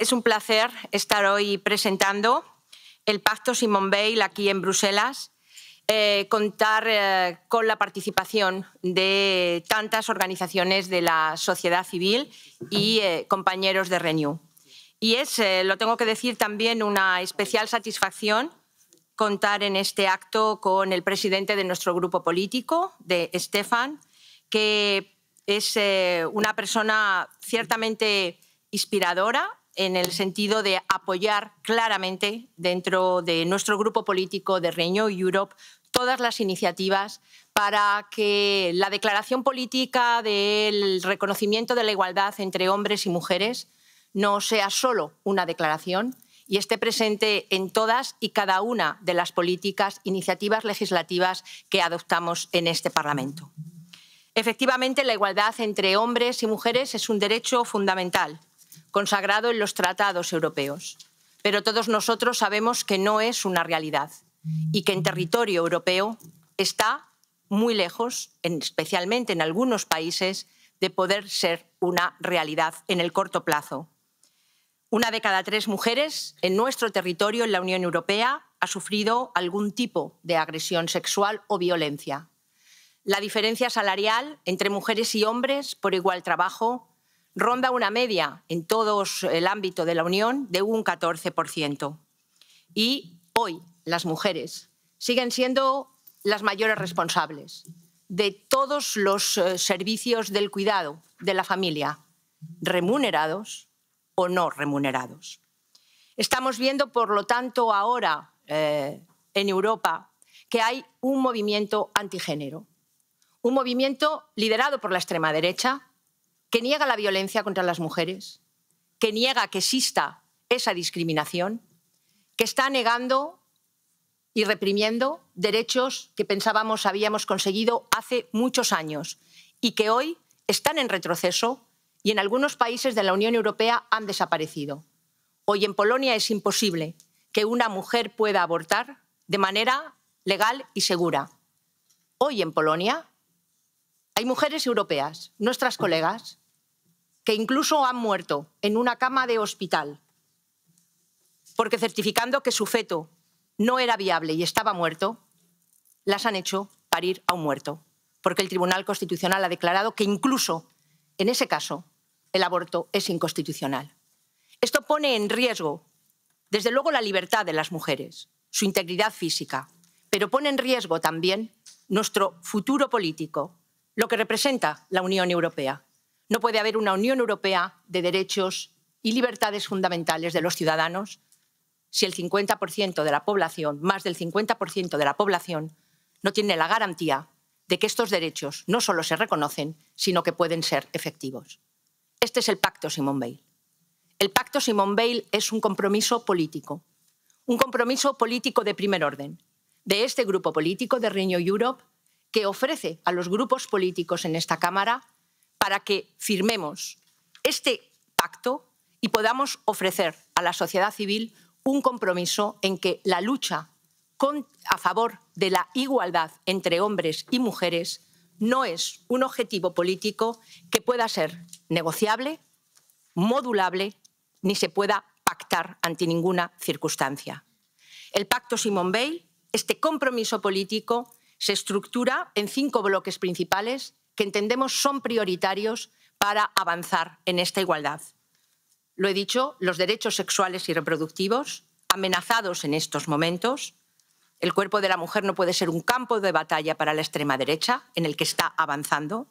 Es un placer estar hoy presentando el Pacto Simón Bale aquí en Bruselas, eh, contar eh, con la participación de tantas organizaciones de la sociedad civil y eh, compañeros de Renew. Y es, lo tengo que decir, también una especial satisfacción contar en este acto con el presidente de nuestro grupo político, de Estefan, que es una persona ciertamente inspiradora en el sentido de apoyar claramente dentro de nuestro grupo político de Renew Europe todas las iniciativas para que la declaración política del reconocimiento de la igualdad entre hombres y mujeres no sea solo una declaración y esté presente en todas y cada una de las políticas, iniciativas legislativas que adoptamos en este Parlamento. Efectivamente, la igualdad entre hombres y mujeres es un derecho fundamental consagrado en los tratados europeos. Pero todos nosotros sabemos que no es una realidad y que en territorio europeo está muy lejos, especialmente en algunos países, de poder ser una realidad en el corto plazo. Una de cada tres mujeres en nuestro territorio, en la Unión Europea, ha sufrido algún tipo de agresión sexual o violencia. La diferencia salarial entre mujeres y hombres por igual trabajo ronda una media en todo el ámbito de la Unión de un 14%. Y hoy las mujeres siguen siendo las mayores responsables de todos los eh, servicios del cuidado de la familia, remunerados o no remunerados. Estamos viendo, por lo tanto, ahora eh, en Europa que hay un movimiento antigénero, un movimiento liderado por la extrema derecha, que niega la violencia contra las mujeres, que niega que exista esa discriminación, que está negando y reprimiendo derechos que pensábamos habíamos conseguido hace muchos años y que hoy están en retroceso y en algunos países de la Unión Europea han desaparecido. Hoy en Polonia es imposible que una mujer pueda abortar de manera legal y segura. Hoy en Polonia hay mujeres europeas, nuestras colegas, que incluso han muerto en una cama de hospital porque certificando que su feto no era viable y estaba muerto, las han hecho parir a un muerto, porque el Tribunal Constitucional ha declarado que incluso en ese caso el aborto es inconstitucional. Esto pone en riesgo, desde luego, la libertad de las mujeres, su integridad física, pero pone en riesgo también nuestro futuro político lo que representa la Unión Europea. No puede haber una Unión Europea de derechos y libertades fundamentales de los ciudadanos si el 50% de la población, más del 50% de la población, no tiene la garantía de que estos derechos no solo se reconocen, sino que pueden ser efectivos. Este es el Pacto Simón Bale. El Pacto Simón Bale es un compromiso político, un compromiso político de primer orden, de este grupo político de Reino Europe que ofrece a los grupos políticos en esta Cámara para que firmemos este pacto y podamos ofrecer a la sociedad civil un compromiso en que la lucha a favor de la igualdad entre hombres y mujeres no es un objetivo político que pueda ser negociable, modulable, ni se pueda pactar ante ninguna circunstancia. El pacto Simón Bay este compromiso político, se estructura en cinco bloques principales que entendemos son prioritarios para avanzar en esta igualdad. Lo he dicho, los derechos sexuales y reproductivos, amenazados en estos momentos. El cuerpo de la mujer no puede ser un campo de batalla para la extrema derecha, en el que está avanzando.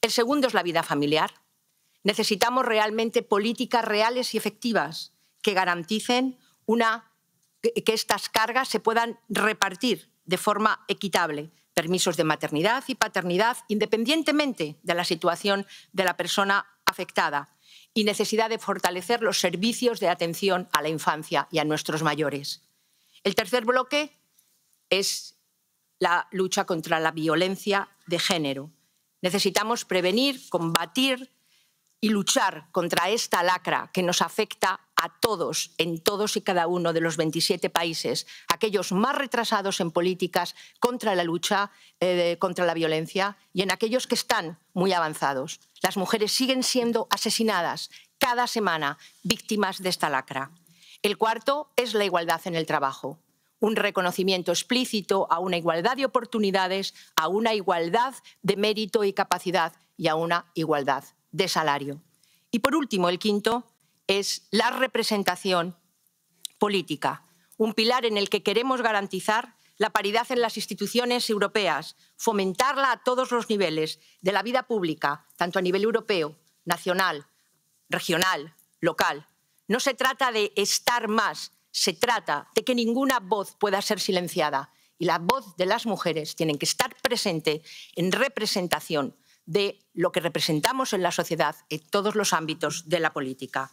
El segundo es la vida familiar. Necesitamos realmente políticas reales y efectivas que garanticen una, que estas cargas se puedan repartir de forma equitable permisos de maternidad y paternidad independientemente de la situación de la persona afectada y necesidad de fortalecer los servicios de atención a la infancia y a nuestros mayores. El tercer bloque es la lucha contra la violencia de género. Necesitamos prevenir, combatir y luchar contra esta lacra que nos afecta a todos, en todos y cada uno de los 27 países, aquellos más retrasados en políticas contra la lucha eh, contra la violencia y en aquellos que están muy avanzados. Las mujeres siguen siendo asesinadas cada semana, víctimas de esta lacra. El cuarto es la igualdad en el trabajo un reconocimiento explícito a una igualdad de oportunidades, a una igualdad de mérito y capacidad y a una igualdad de salario. Y por último, el quinto, es la representación política, un pilar en el que queremos garantizar la paridad en las instituciones europeas, fomentarla a todos los niveles de la vida pública, tanto a nivel europeo, nacional, regional, local. No se trata de estar más, se trata de que ninguna voz pueda ser silenciada y la voz de las mujeres tiene que estar presente en representación de lo que representamos en la sociedad en todos los ámbitos de la política.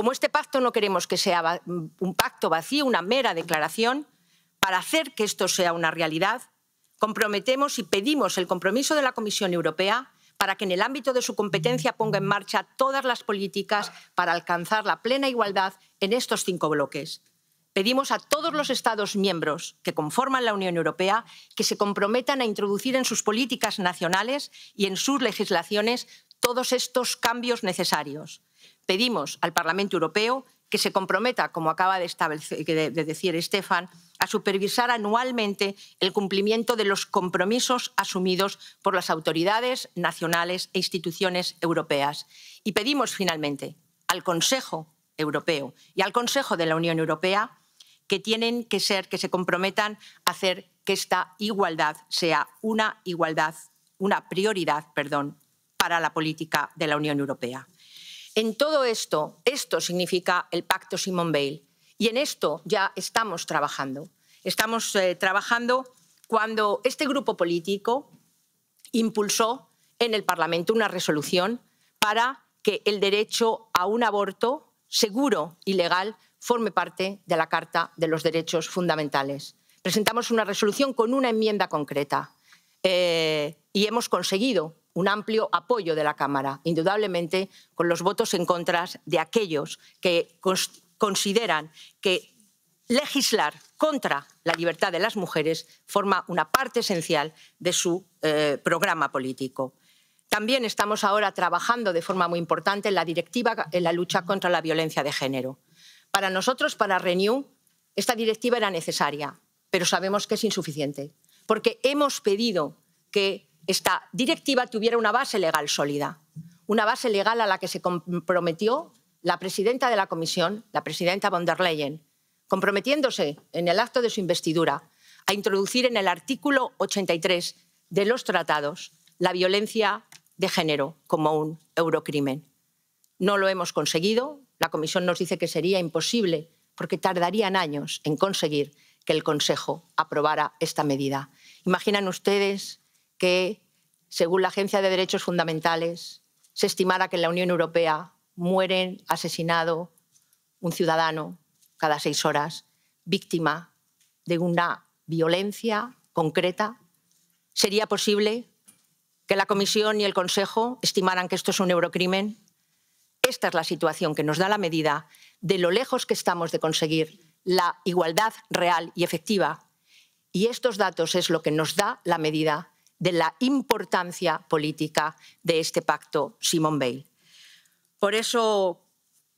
Como este pacto no queremos que sea un pacto vacío, una mera declaración, para hacer que esto sea una realidad, comprometemos y pedimos el compromiso de la Comisión Europea para que en el ámbito de su competencia ponga en marcha todas las políticas para alcanzar la plena igualdad en estos cinco bloques. Pedimos a todos los Estados miembros que conforman la Unión Europea que se comprometan a introducir en sus políticas nacionales y en sus legislaciones todos estos cambios necesarios pedimos al Parlamento Europeo que se comprometa, como acaba de, decir Estefan, a supervisar anualmente el cumplimiento de los compromisos asumidos por las autoridades nacionales e instituciones europeas. Y pedimos finalmente al Consejo Europeo y al Consejo de la Unión Europea que tienen que ser, que se comprometan a hacer que esta igualdad sea una igualdad, una prioridad, para la política de la Unión Europea. En todo esto, esto significa el pacto Simon Bale. Y en esto ya estamos trabajando. Estamos eh, trabajando cuando este grupo político impulsó en el Parlamento una resolución para que el derecho a un aborto seguro y legal forme parte de la Carta de los Derechos Fundamentales. Presentamos una resolución con una enmienda concreta eh, y hemos conseguido un amplio apoyo de la Cámara, indudablemente con los votos en contra de aquellos que consideran que legislar contra la libertad de las mujeres forma una parte esencial de su eh, programa político. También estamos ahora trabajando de forma muy importante en la directiva en la lucha contra la violencia de género. Para nosotros, para Renew, esta directiva era necesaria, pero sabemos que es insuficiente, porque hemos pedido que esta directiva tuviera una base legal sólida, una base legal a la que se comprometió la presidenta de la Comisión, la presidenta von der Leyen, comprometiéndose en el acto de su investidura a introducir en el artículo 83 de los tratados la violencia de género como un eurocrimen. No lo hemos conseguido. La Comisión nos dice que sería imposible porque tardarían años en conseguir que el Consejo aprobara esta medida. Imaginan ustedes que, según la Agencia de Derechos Fundamentales, se estimara que en la Unión Europea mueren asesinado un ciudadano cada seis horas, víctima de una violencia concreta, sería posible que la Comisión y el Consejo estimaran que esto es un eurocrimen. Esta es la situación que nos da la medida de lo lejos que estamos de conseguir la igualdad real y efectiva. Y estos datos es lo que nos da la medida de la importancia política de este pacto Simón Bale. Por eso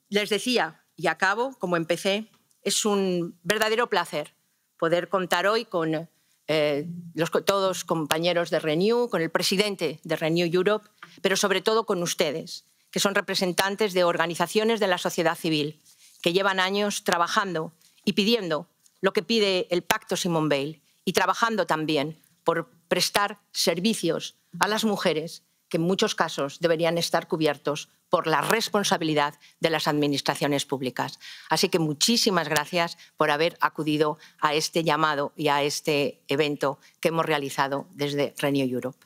les decía, y acabo como empecé, es un verdadero placer poder contar hoy con todos eh, los, todos compañeros de Renew, con el presidente de Renew Europe, pero sobre todo con ustedes, que son representantes de organizaciones de la sociedad civil, que llevan años trabajando y pidiendo lo que pide el Pacto Simón Bale y trabajando también por prestar servicios a las mujeres que en muchos casos deberían estar cubiertos por la responsabilidad de las administraciones públicas. Así que muchísimas gracias por haber acudido a este llamado y a este evento que hemos realizado desde Renew Europe.